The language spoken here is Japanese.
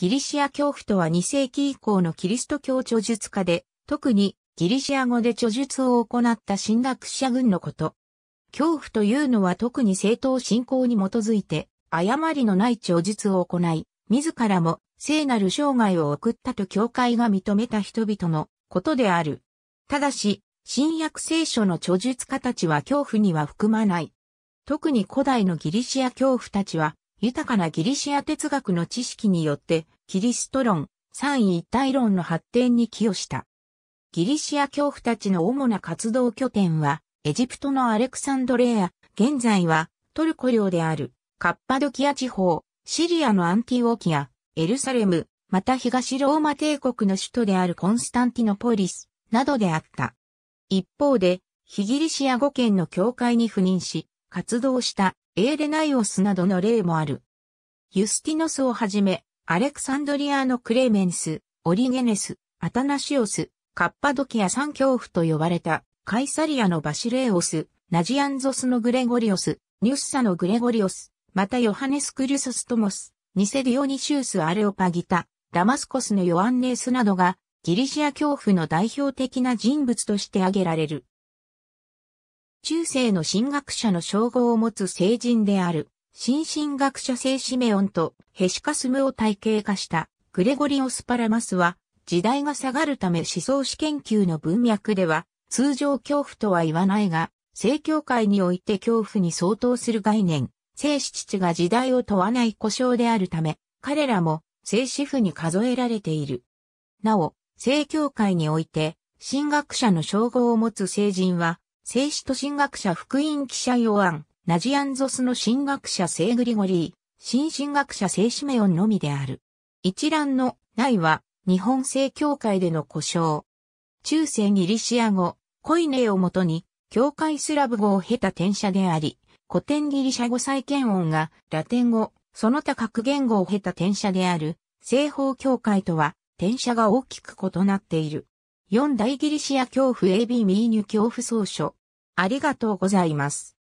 ギリシア教父とは2世紀以降のキリスト教著述家で、特にギリシア語で著述を行った神学者軍のこと。教父というのは特に正当信仰に基づいて、誤りのない著述を行い、自らも聖なる生涯を送ったと教会が認めた人々のことである。ただし、新約聖書の著述家たちは恐怖には含まない。特に古代のギリシア恐怖たちは、豊かなギリシア哲学の知識によって、キリスト論、三位一体論の発展に寄与した。ギリシア教父たちの主な活動拠点は、エジプトのアレクサンドレア、現在はトルコ領である、カッパドキア地方、シリアのアンティオキア、エルサレム、また東ローマ帝国の首都であるコンスタンティノポリス、などであった。一方で、ヒギリシア語圏の教会に赴任し、活動したエーレナイオスなどの例もある。ユスティノスをはじめ、アレクサンドリアのクレメンス、オリゲネス、アタナシオス、カッパドキア三恐怖と呼ばれた、カイサリアのバシレーオス、ナジアンゾスのグレゴリオス、ニュッサのグレゴリオス、またヨハネス・クリュソストモス、ニセディオニシウス・アレオパギタ、ダマスコスのヨアンネースなどが、ギリシア恐怖の代表的な人物として挙げられる。中世の神学者の称号を持つ聖人である、新神学者聖シメオンとヘシカスムを体系化したグレゴリオスパラマスは、時代が下がるため思想史研究の文脈では、通常恐怖とは言わないが、正教会において恐怖に相当する概念、聖子父が時代を問わない故障であるため、彼らも聖子父に数えられている。なお、正教会において、神学者の称号を持つ聖人は、聖使徒神学者福音記者ヨアン、ナジアンゾスの神学者聖グリゴリー、新神学者聖シメオンのみである。一覧の内は、日本聖教会での故障。中世ギリシア語、コイネをもとに、教会スラブ語を経た転写であり、古典ギリシャ語再建音がラテン語、その他各言語を経た転写である、西方教会とは、転写が大きく異なっている。四大ギリシア教父 AB ミーニュ教父総書、ありがとうございます。